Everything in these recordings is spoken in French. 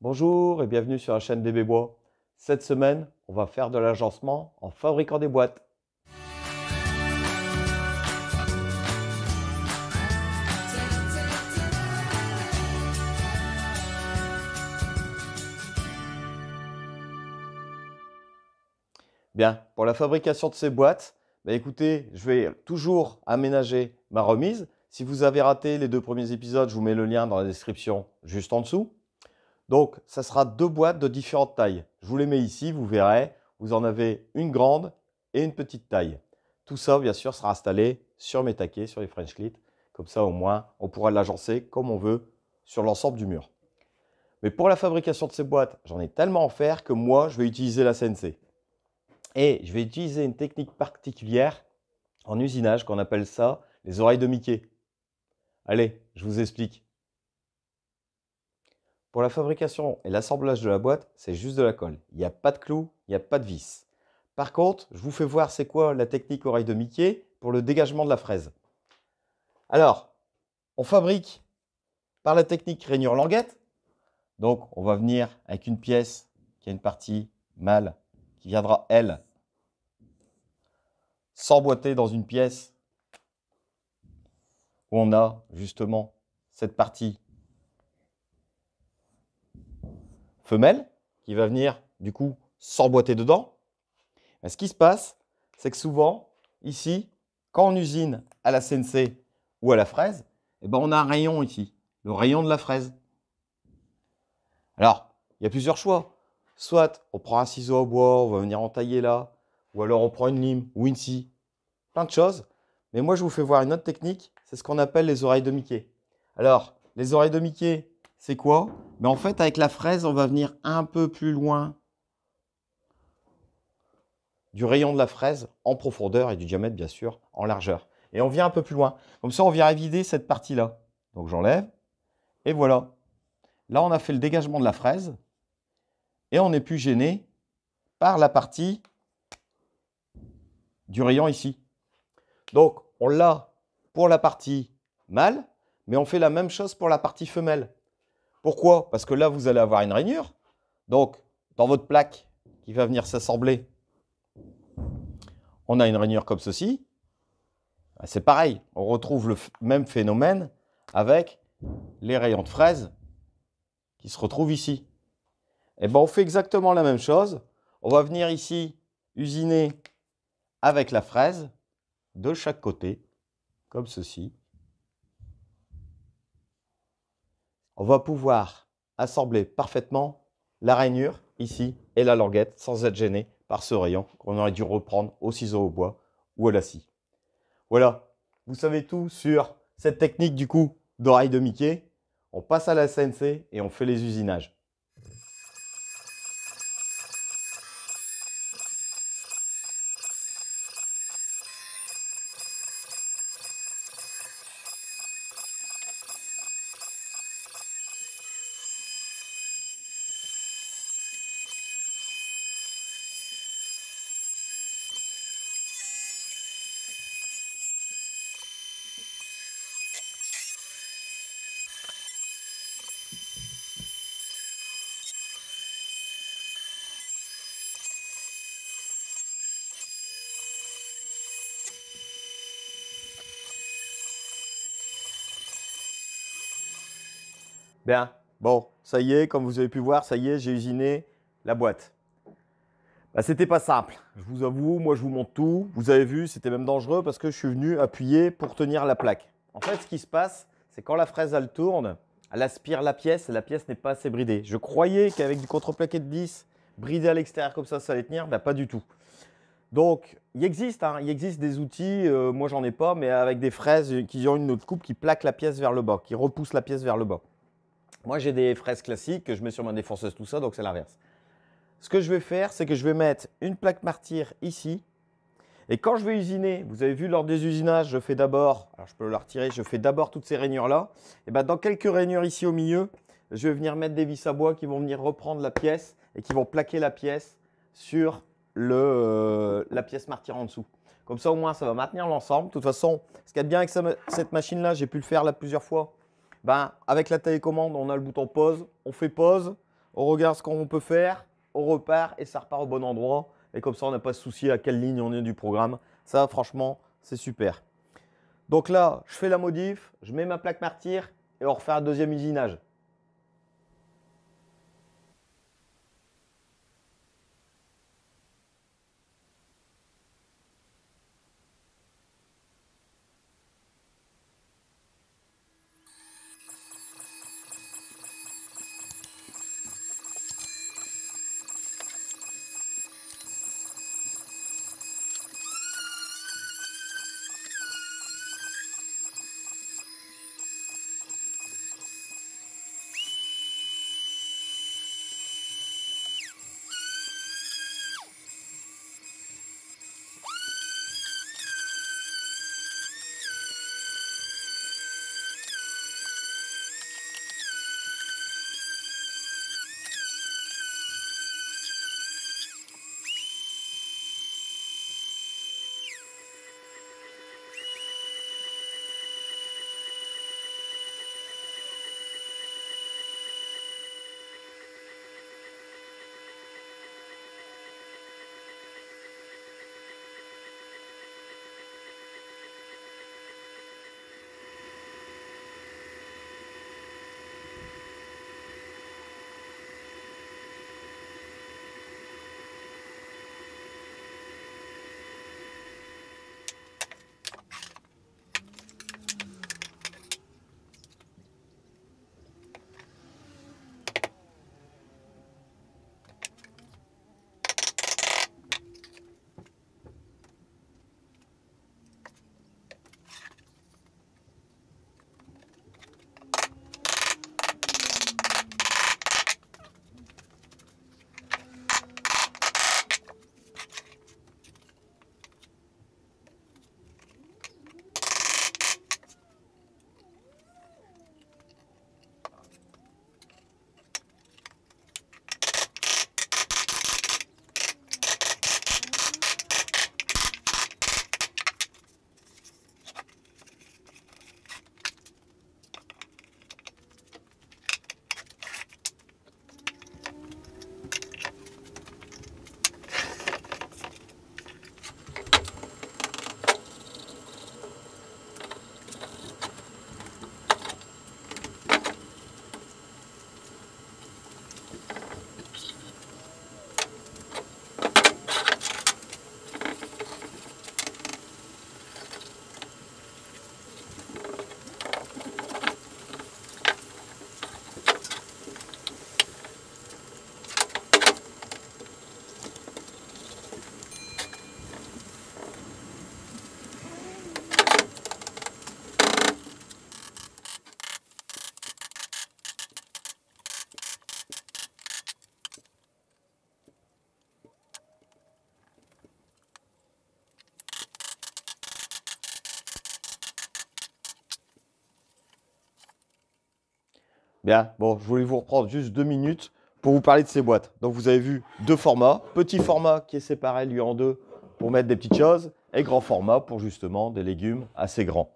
Bonjour et bienvenue sur la chaîne des Bois. Cette semaine, on va faire de l'agencement en fabriquant des boîtes. Bien, pour la fabrication de ces boîtes, bah écoutez, je vais toujours aménager ma remise. Si vous avez raté les deux premiers épisodes, je vous mets le lien dans la description juste en dessous. Donc, ça sera deux boîtes de différentes tailles. Je vous les mets ici, vous verrez. Vous en avez une grande et une petite taille. Tout ça, bien sûr, sera installé sur mes taquets, sur les French Clit. Comme ça, au moins, on pourra l'agencer comme on veut sur l'ensemble du mur. Mais pour la fabrication de ces boîtes, j'en ai tellement à faire que moi, je vais utiliser la CNC. Et je vais utiliser une technique particulière en usinage qu'on appelle ça les oreilles de Mickey. Allez, je vous explique. Pour la fabrication et l'assemblage de la boîte, c'est juste de la colle. Il n'y a pas de clous, il n'y a pas de vis. Par contre, je vous fais voir c'est quoi la technique oreille de Mickey pour le dégagement de la fraise. Alors, on fabrique par la technique rainure languette. Donc, on va venir avec une pièce qui a une partie mâle qui viendra, elle, s'emboîter dans une pièce où on a justement cette partie femelle qui va venir du coup s'emboîter dedans. Ben, ce qui se passe, c'est que souvent, ici, quand on usine à la CNC ou à la fraise, eh ben, on a un rayon ici, le rayon de la fraise. Alors, il y a plusieurs choix. Soit on prend un ciseau à bois, on va venir tailler là, ou alors on prend une lime ou une scie, plein de choses. Mais moi, je vous fais voir une autre technique, c'est ce qu'on appelle les oreilles de Mickey. Alors, les oreilles de Mickey, c'est quoi Mais en fait, avec la fraise, on va venir un peu plus loin du rayon de la fraise en profondeur et du diamètre, bien sûr, en largeur. Et on vient un peu plus loin. Comme ça, on vient évider cette partie-là. Donc j'enlève. Et voilà. Là, on a fait le dégagement de la fraise. Et on n'est plus gêné par la partie du rayon ici. Donc, on l'a pour la partie mâle, mais on fait la même chose pour la partie femelle. Pourquoi Parce que là, vous allez avoir une rainure. Donc, dans votre plaque qui va venir s'assembler, on a une rainure comme ceci. Ah, c'est pareil, on retrouve le même phénomène avec les rayons de fraise qui se retrouvent ici. Et eh ben, on fait exactement la même chose. On va venir ici usiner avec la fraise de chaque côté, comme ceci. on va pouvoir assembler parfaitement la rainure ici et la languette sans être gêné par ce rayon qu'on aurait dû reprendre au ciseau au bois ou à la scie. Voilà, vous savez tout sur cette technique du coup d'oreille de Mickey. On passe à la CNC et on fait les usinages. Bien, bon, ça y est, comme vous avez pu voir, ça y est, j'ai usiné la boîte. Ben, c'était pas simple, je vous avoue, moi je vous montre tout. Vous avez vu, c'était même dangereux parce que je suis venu appuyer pour tenir la plaque. En fait, ce qui se passe, c'est quand la fraise elle tourne, elle aspire la pièce et la pièce n'est pas assez bridée. Je croyais qu'avec du contreplaqué de 10, bridé à l'extérieur comme ça, ça allait tenir, ben, pas du tout. Donc, il existe, hein, il existe des outils, euh, moi j'en ai pas, mais avec des fraises qui ont une autre coupe qui plaque la pièce vers le bas, qui repousse la pièce vers le bas. Moi, j'ai des fraises classiques que je mets sur ma défonceuse, tout ça, donc c'est l'inverse. Ce que je vais faire, c'est que je vais mettre une plaque martyr ici. Et quand je vais usiner, vous avez vu lors des usinages, je fais d'abord, alors je peux le retirer, je fais d'abord toutes ces rainures-là. Et ben dans quelques rainures ici au milieu, je vais venir mettre des vis à bois qui vont venir reprendre la pièce et qui vont plaquer la pièce sur le, euh, la pièce martyr en dessous. Comme ça, au moins, ça va maintenir l'ensemble. De toute façon, ce qui est bien avec cette machine-là, j'ai pu le faire là plusieurs fois, ben, avec la télécommande, on a le bouton pause, on fait pause, on regarde ce qu'on peut faire, on repart et ça repart au bon endroit. Et comme ça, on n'a pas de souci à quelle ligne on est du programme. Ça, franchement, c'est super. Donc là, je fais la modif, je mets ma plaque martyr et on refait un deuxième usinage. Bien, bon, je voulais vous reprendre juste deux minutes pour vous parler de ces boîtes. Donc vous avez vu deux formats, petit format qui est séparé lui en deux pour mettre des petites choses, et grand format pour justement des légumes assez grands.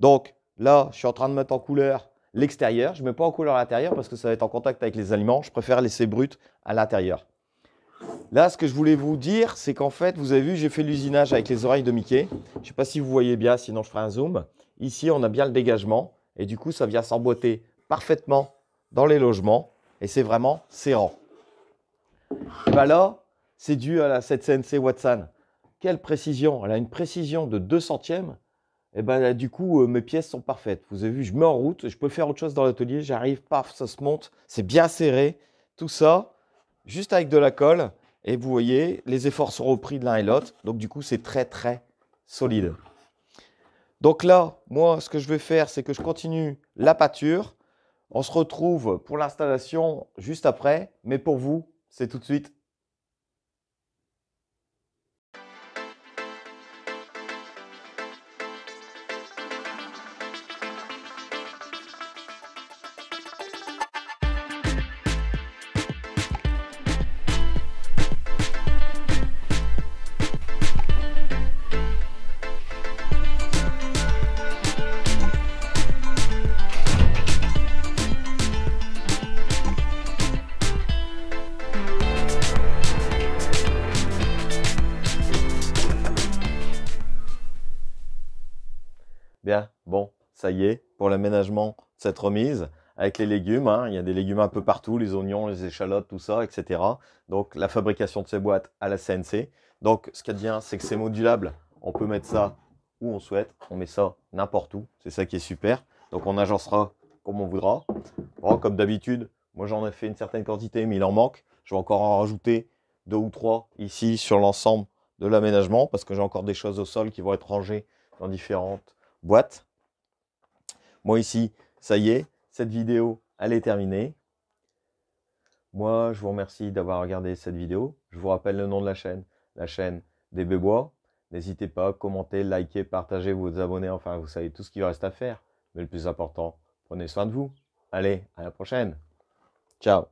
Donc là, je suis en train de mettre en couleur l'extérieur, je ne mets pas en couleur l'intérieur parce que ça va être en contact avec les aliments, je préfère laisser brut à l'intérieur. Là, ce que je voulais vous dire, c'est qu'en fait, vous avez vu, j'ai fait l'usinage avec les oreilles de Mickey. Je ne sais pas si vous voyez bien, sinon je ferai un zoom. Ici, on a bien le dégagement et du coup, ça vient s'emboîter parfaitement dans les logements et c'est vraiment serrant. Et ben là, c'est dû à cette CNC Watson. Quelle précision Elle a une précision de 2 centièmes. Et ben là, du coup, euh, mes pièces sont parfaites. Vous avez vu, je mets en route, je peux faire autre chose dans l'atelier, j'arrive, paf, ça se monte, c'est bien serré. Tout ça, juste avec de la colle. Et vous voyez, les efforts sont repris de l'un et l'autre. Donc du coup, c'est très très solide. Donc là, moi, ce que je vais faire, c'est que je continue la pâture. On se retrouve pour l'installation juste après, mais pour vous, c'est tout de suite. Bien, bon, ça y est, pour l'aménagement de cette remise, avec les légumes, hein, il y a des légumes un peu partout, les oignons, les échalotes, tout ça, etc. Donc la fabrication de ces boîtes à la CNC. Donc ce qu'il y a bien, c'est que c'est modulable. On peut mettre ça où on souhaite, on met ça n'importe où, c'est ça qui est super. Donc on agencera comme on voudra. comme d'habitude, moi j'en ai fait une certaine quantité, mais il en manque. Je vais encore en rajouter deux ou trois ici sur l'ensemble de l'aménagement parce que j'ai encore des choses au sol qui vont être rangées dans différentes boîte. Moi ici, ça y est, cette vidéo, elle est terminée. Moi, je vous remercie d'avoir regardé cette vidéo. Je vous rappelle le nom de la chaîne, la chaîne des Bébois. N'hésitez pas à commenter, liker, partager, vous abonner. Enfin, vous savez tout ce qu'il reste à faire. Mais le plus important, prenez soin de vous. Allez, à la prochaine. Ciao